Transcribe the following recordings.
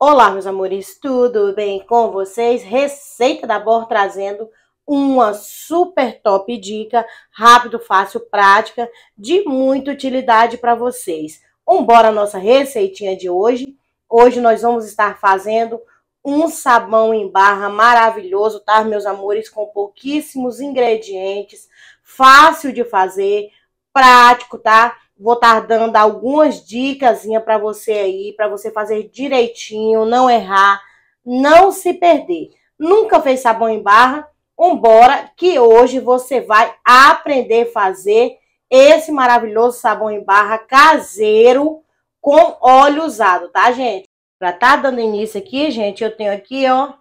Olá, meus amores, tudo bem com vocês? Receita da Bor trazendo uma super top dica, rápido, fácil, prática, de muita utilidade para vocês. Embora a nossa receitinha de hoje. Hoje nós vamos estar fazendo um sabão em barra maravilhoso, tá, meus amores? Com pouquíssimos ingredientes, fácil de fazer, prático, tá? Vou estar tá dando algumas dicas para você aí, para você fazer direitinho, não errar, não se perder. Nunca fez sabão em barra? Embora que hoje você vai aprender a fazer esse maravilhoso sabão em barra caseiro com óleo usado, tá, gente? Pra tá dando início aqui, gente, eu tenho aqui, ó,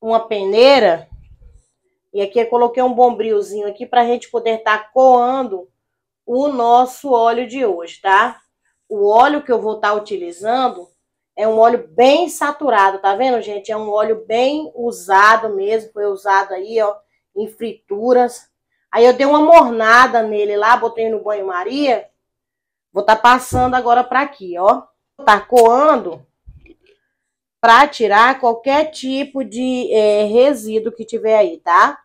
uma peneira. E aqui eu coloquei um bombrilzinho aqui pra gente poder estar tá coando o nosso óleo de hoje, tá? O óleo que eu vou estar tá utilizando é um óleo bem saturado, tá vendo, gente? É um óleo bem usado mesmo, foi usado aí, ó, em frituras. Aí eu dei uma mornada nele lá, botei no banho-maria. Vou estar tá passando agora para aqui, ó. Tá coando para tirar qualquer tipo de é, resíduo que tiver aí, tá?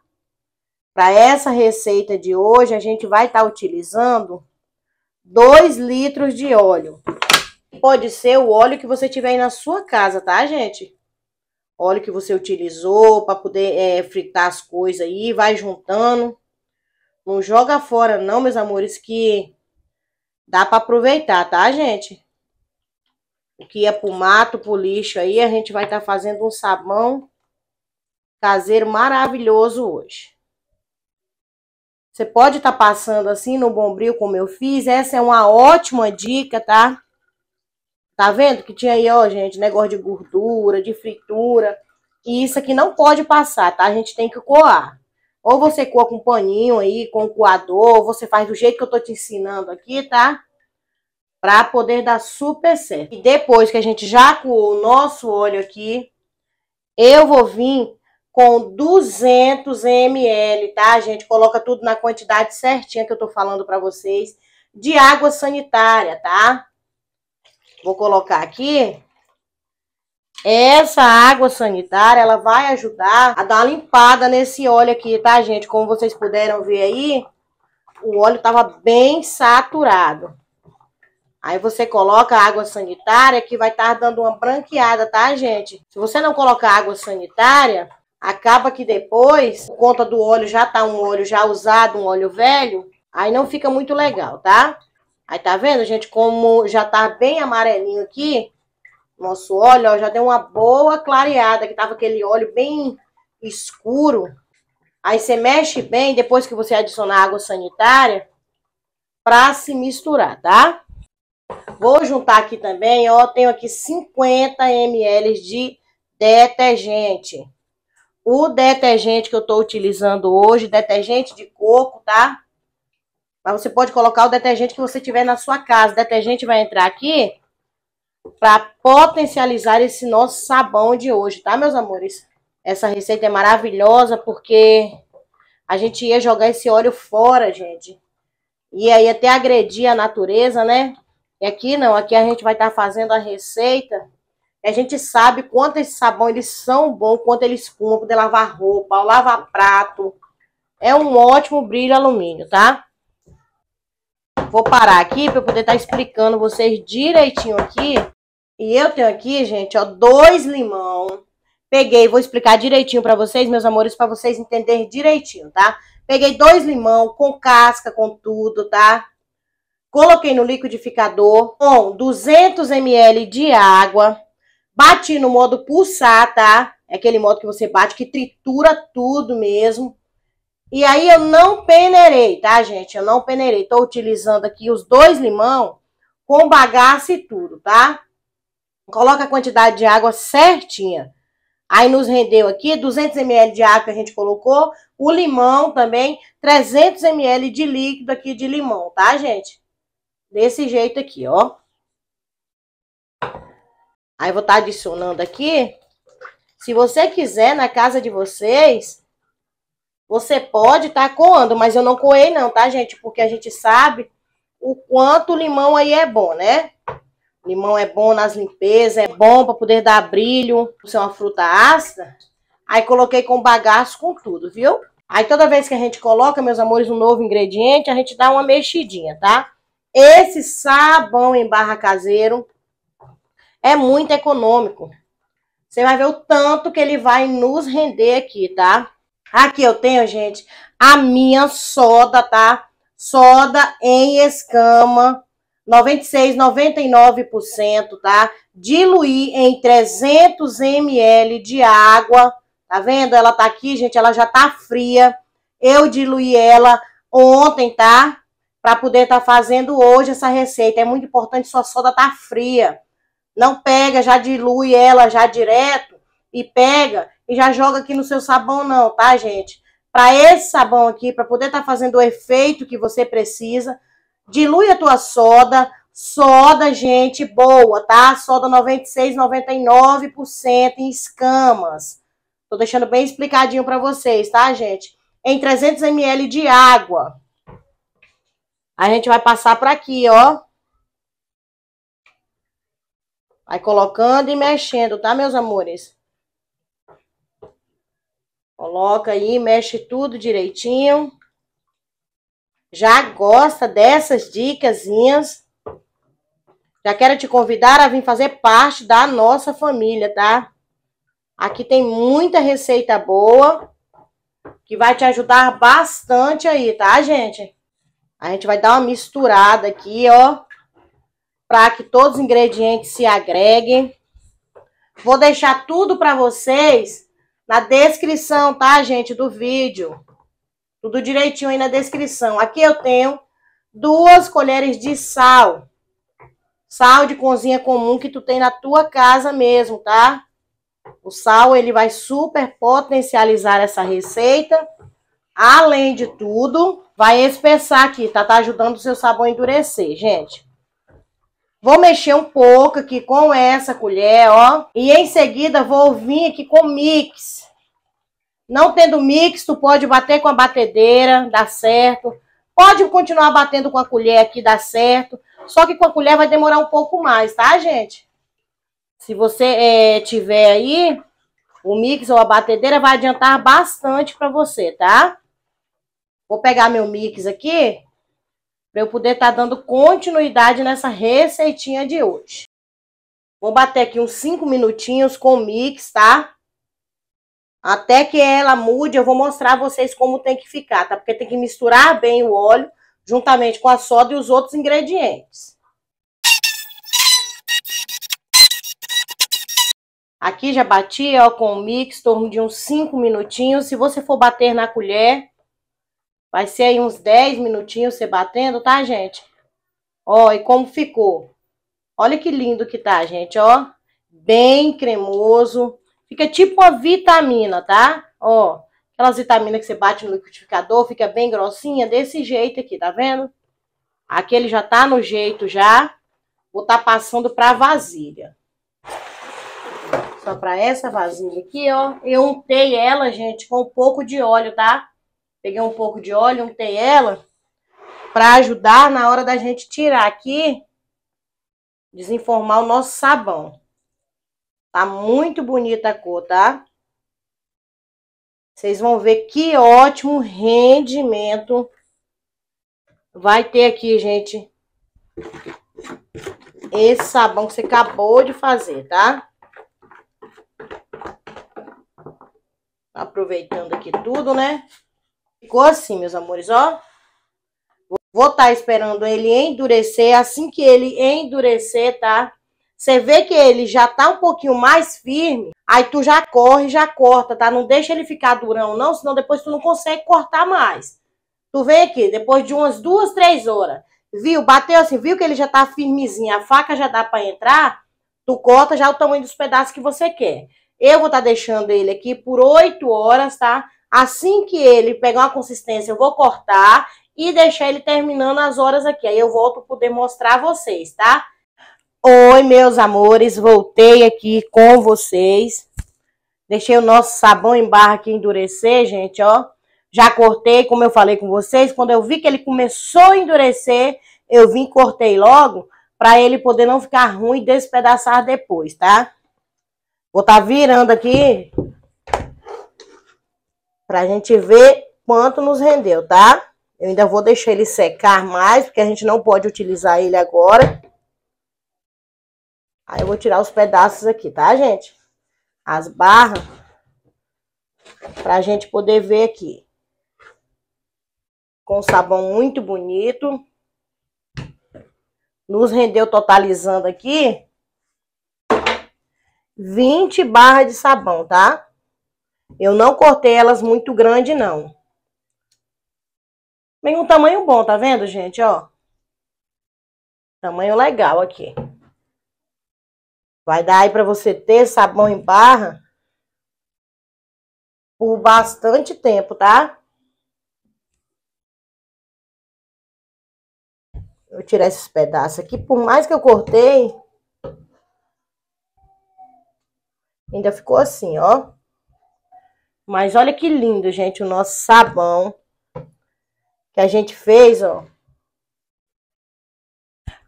Para essa receita de hoje, a gente vai estar tá utilizando 2 litros de óleo. Pode ser o óleo que você tiver aí na sua casa, tá, gente? Óleo que você utilizou para poder é, fritar as coisas aí, vai juntando. Não joga fora não, meus amores, que dá para aproveitar, tá, gente? O que é pro mato, pro lixo aí, a gente vai estar tá fazendo um sabão caseiro maravilhoso hoje. Você pode estar tá passando assim no bombril, como eu fiz. Essa é uma ótima dica, tá? Tá vendo que tinha aí, ó, gente, negócio de gordura, de fritura. E isso aqui não pode passar, tá? A gente tem que coar. Ou você coa com paninho aí, com coador, ou você faz do jeito que eu tô te ensinando aqui, tá? Pra poder dar super certo. E depois que a gente já coou o nosso óleo aqui, eu vou vir com 200 ml, tá, gente? Coloca tudo na quantidade certinha que eu tô falando pra vocês, de água sanitária, tá? Vou colocar aqui. Essa água sanitária, ela vai ajudar a dar uma limpada nesse óleo aqui, tá, gente? Como vocês puderam ver aí, o óleo tava bem saturado. Aí você coloca a água sanitária, que vai estar tá dando uma branqueada, tá, gente? Se você não colocar água sanitária, acaba que depois, por conta do óleo já tá um óleo já usado, um óleo velho, aí não fica muito legal, tá? Aí tá vendo, gente, como já tá bem amarelinho aqui, nosso óleo, ó, já deu uma boa clareada, que tava aquele óleo bem escuro. Aí você mexe bem, depois que você adicionar água sanitária, pra se misturar, tá? Vou juntar aqui também, ó, tenho aqui 50 ml de detergente o detergente que eu estou utilizando hoje, detergente de coco, tá? Mas você pode colocar o detergente que você tiver na sua casa. O detergente vai entrar aqui para potencializar esse nosso sabão de hoje, tá, meus amores? Essa receita é maravilhosa porque a gente ia jogar esse óleo fora, gente. E aí até agredir a natureza, né? E aqui não, aqui a gente vai estar tá fazendo a receita a gente sabe quanto esse sabão eles são bons, quanto eles espuma, poder é lavar roupa, lavar prato. É um ótimo brilho alumínio, tá? Vou parar aqui para eu poder estar tá explicando vocês direitinho aqui. E eu tenho aqui, gente, ó, dois limão. Peguei, vou explicar direitinho para vocês, meus amores, para vocês entenderem direitinho, tá? Peguei dois limão com casca, com tudo, tá? Coloquei no liquidificador com 200 ml de água. Bati no modo pulsar, tá? É aquele modo que você bate, que tritura tudo mesmo. E aí eu não peneirei, tá, gente? Eu não peneirei. Tô utilizando aqui os dois limão com bagaço e tudo, tá? Coloca a quantidade de água certinha. Aí nos rendeu aqui 200 ml de água que a gente colocou. O limão também, 300 ml de líquido aqui de limão, tá, gente? Desse jeito aqui, ó. Aí vou estar tá adicionando aqui. Se você quiser, na casa de vocês, você pode estar tá coando, mas eu não coei não, tá, gente? Porque a gente sabe o quanto o limão aí é bom, né? limão é bom nas limpezas, é bom para poder dar brilho, ser uma fruta ácida. Aí coloquei com bagaço, com tudo, viu? Aí toda vez que a gente coloca, meus amores, um novo ingrediente, a gente dá uma mexidinha, tá? Esse sabão em barra caseiro é muito econômico. Você vai ver o tanto que ele vai nos render aqui, tá? Aqui eu tenho, gente, a minha soda, tá? Soda em escama, 96, 99%, tá? Diluir em 300 ml de água. Tá vendo? Ela tá aqui, gente, ela já tá fria. Eu diluí ela ontem, tá? Pra poder tá fazendo hoje essa receita. É muito importante sua soda tá fria. Não pega, já dilui ela já direto e pega e já joga aqui no seu sabão não, tá, gente? Para esse sabão aqui, para poder estar tá fazendo o efeito que você precisa, dilui a tua soda, soda, gente, boa, tá? Soda 96, 99% em escamas. Tô deixando bem explicadinho para vocês, tá, gente? Em 300 ml de água. A gente vai passar para aqui, ó. Vai colocando e mexendo, tá, meus amores? Coloca aí, mexe tudo direitinho. Já gosta dessas dicasinhas? Já quero te convidar a vir fazer parte da nossa família, tá? Aqui tem muita receita boa que vai te ajudar bastante aí, tá, gente? A gente vai dar uma misturada aqui, ó para que todos os ingredientes se agreguem. Vou deixar tudo para vocês na descrição, tá, gente, do vídeo. Tudo direitinho aí na descrição. Aqui eu tenho duas colheres de sal. Sal de cozinha comum que tu tem na tua casa mesmo, tá? O sal, ele vai super potencializar essa receita. Além de tudo, vai espessar aqui, tá? Tá ajudando o seu sabor a endurecer, gente. Vou mexer um pouco aqui com essa colher, ó. E em seguida vou vir aqui com mix. Não tendo mix, tu pode bater com a batedeira, dá certo. Pode continuar batendo com a colher aqui, dá certo. Só que com a colher vai demorar um pouco mais, tá, gente? Se você é, tiver aí, o mix ou a batedeira vai adiantar bastante para você, tá? Vou pegar meu mix aqui para eu poder estar tá dando continuidade nessa receitinha de hoje. Vou bater aqui uns 5 minutinhos com o mix, tá? Até que ela mude, eu vou mostrar a vocês como tem que ficar, tá? Porque tem que misturar bem o óleo, juntamente com a soda e os outros ingredientes. Aqui já bati, ó, com o mix, torno de uns 5 minutinhos. Se você for bater na colher, Vai ser aí uns 10 minutinhos você batendo, tá, gente? Ó, e como ficou. Olha que lindo que tá, gente, ó. Bem cremoso. Fica tipo uma vitamina, tá? Ó, aquelas vitaminas que você bate no liquidificador, fica bem grossinha, desse jeito aqui, tá vendo? Aqui ele já tá no jeito já. Vou tá passando pra vasilha. Só pra essa vasilha aqui, ó. Eu untei ela, gente, com um pouco de óleo, tá? Peguei um pouco de óleo, untei ela para ajudar na hora da gente tirar aqui, desenformar o nosso sabão. Tá muito bonita a cor, tá? Vocês vão ver que ótimo rendimento vai ter aqui, gente. Esse sabão que você acabou de fazer, tá? Aproveitando aqui tudo, né? Ficou assim, meus amores, ó. Vou estar tá esperando ele endurecer. Assim que ele endurecer, tá? Você vê que ele já tá um pouquinho mais firme, aí tu já corre, já corta, tá? Não deixa ele ficar durão, não, senão depois tu não consegue cortar mais. Tu vem aqui, depois de umas duas, três horas, viu? Bateu assim, viu que ele já tá firmezinho, a faca já dá para entrar, tu corta já o tamanho dos pedaços que você quer. Eu vou estar tá deixando ele aqui por oito horas, tá? Assim que ele pegar uma consistência, eu vou cortar e deixar ele terminando as horas aqui. Aí eu volto para poder mostrar a vocês, tá? Oi, meus amores, voltei aqui com vocês. Deixei o nosso sabão em barra aqui endurecer, gente, ó. Já cortei, como eu falei com vocês, quando eu vi que ele começou a endurecer, eu vim cortei logo para ele poder não ficar ruim e despedaçar depois, tá? Vou estar tá virando aqui Pra gente ver quanto nos rendeu, tá? Eu ainda vou deixar ele secar mais, porque a gente não pode utilizar ele agora. Aí eu vou tirar os pedaços aqui, tá, gente? As barras. Pra gente poder ver aqui. Com sabão muito bonito. Nos rendeu totalizando aqui. 20 barras de sabão, tá? Eu não cortei elas muito grande, não. Vem um tamanho bom, tá vendo, gente? Ó. Tamanho legal aqui. Vai dar aí pra você ter sabão em barra por bastante tempo, tá? Vou tirar esses pedaços aqui. Por mais que eu cortei, ainda ficou assim, ó. Mas olha que lindo, gente, o nosso sabão que a gente fez, ó.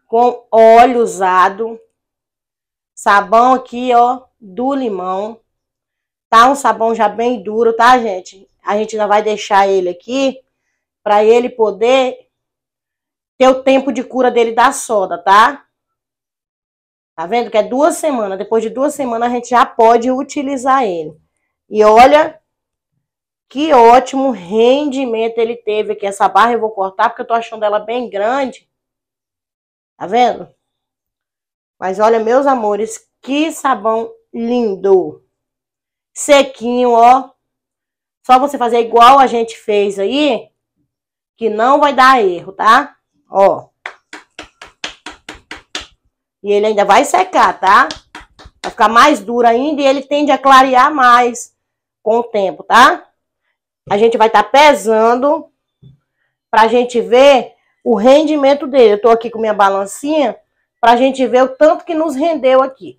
Com óleo usado. Sabão aqui, ó, do limão. Tá um sabão já bem duro, tá, gente? A gente ainda vai deixar ele aqui para ele poder ter o tempo de cura dele da soda, tá? Tá vendo que é duas semanas. Depois de duas semanas a gente já pode utilizar ele. E olha que ótimo rendimento ele teve aqui. Essa barra eu vou cortar porque eu tô achando ela bem grande. Tá vendo? Mas olha, meus amores, que sabão lindo. Sequinho, ó. Só você fazer igual a gente fez aí, que não vai dar erro, tá? Ó. E ele ainda vai secar, tá? Vai ficar mais duro ainda e ele tende a clarear mais com o tempo, tá? A gente vai estar tá pesando para a gente ver o rendimento dele. Eu estou aqui com minha balancinha para a gente ver o tanto que nos rendeu aqui.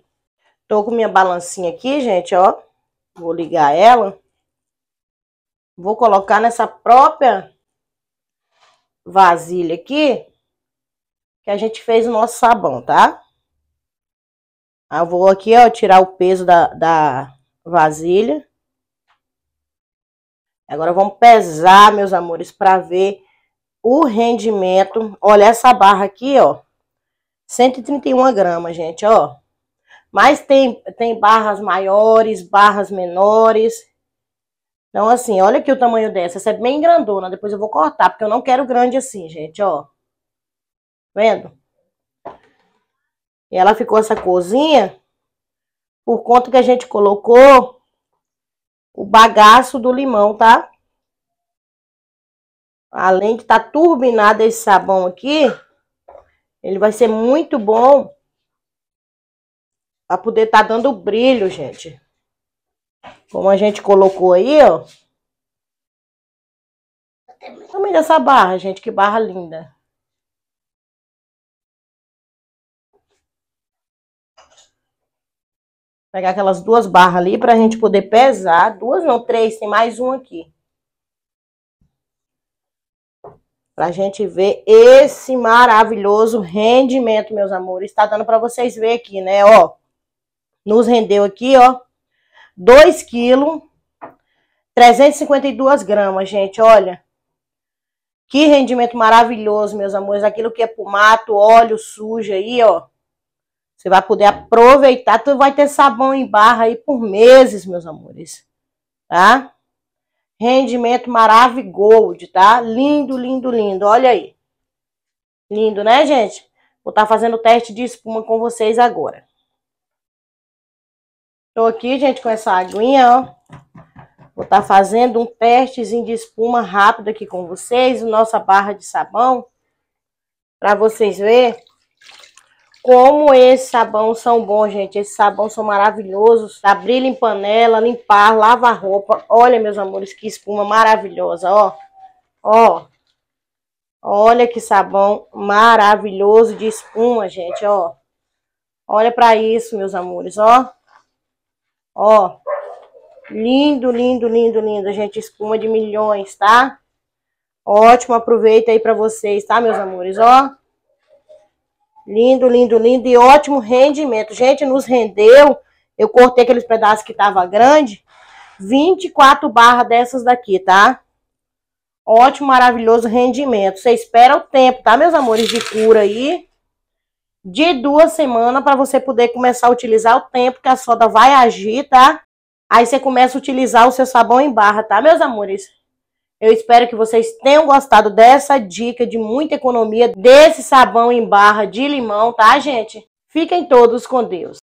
Estou com minha balancinha aqui, gente, ó. Vou ligar ela. Vou colocar nessa própria vasilha aqui que a gente fez o nosso sabão, tá? Eu vou aqui, ó, tirar o peso da, da vasilha. Agora vamos pesar, meus amores, para ver o rendimento. Olha essa barra aqui, ó. 131 gramas, gente, ó. Mas tem, tem barras maiores, barras menores. Então, assim, olha aqui o tamanho dessa. Essa é bem grandona. Depois eu vou cortar, porque eu não quero grande assim, gente, ó. Vendo? E ela ficou essa corzinha por conta que a gente colocou o bagaço do limão, tá? Além de tá turbinado esse sabão aqui, ele vai ser muito bom para poder tá dando brilho, gente. Como a gente colocou aí, ó. Também dessa barra, gente, que barra linda. Pegar aquelas duas barras ali pra gente poder pesar. Duas não, três, tem mais um aqui. Pra gente ver esse maravilhoso rendimento, meus amores. Tá dando pra vocês ver aqui, né? Ó, nos rendeu aqui, ó. 2 quilos, 352 gramas, gente, olha. Que rendimento maravilhoso, meus amores. Aquilo que é pro mato, óleo sujo aí, ó. Você vai poder aproveitar, tu vai ter sabão em barra aí por meses, meus amores, tá? Rendimento maravilhoso, gold, tá? Lindo, lindo, lindo, olha aí. Lindo, né, gente? Vou estar tá fazendo o teste de espuma com vocês agora. Tô aqui, gente, com essa aguinha, ó. Vou estar tá fazendo um testezinho de espuma rápido aqui com vocês, nossa barra de sabão, para vocês verem como esse sabão são bons, gente. Esses sabões são maravilhosos. Abrir em panela, limpar, lavar roupa. Olha, meus amores, que espuma maravilhosa, ó. Ó. Olha que sabão maravilhoso de espuma, gente, ó. Olha pra isso, meus amores, ó. Ó. Lindo, lindo, lindo, lindo, gente. Espuma de milhões, tá? Ótimo, aproveita aí pra vocês, tá, meus amores, ó. Lindo, lindo, lindo e ótimo rendimento. Gente, nos rendeu. Eu cortei aqueles pedaços que tava grande. 24 barras dessas daqui, tá? Ótimo, maravilhoso rendimento. Você espera o tempo, tá, meus amores, de cura aí. De duas semanas para você poder começar a utilizar o tempo que a soda vai agir, tá? Aí você começa a utilizar o seu sabão em barra, tá, meus amores? Eu espero que vocês tenham gostado dessa dica de muita economia desse sabão em barra de limão, tá, gente? Fiquem todos com Deus.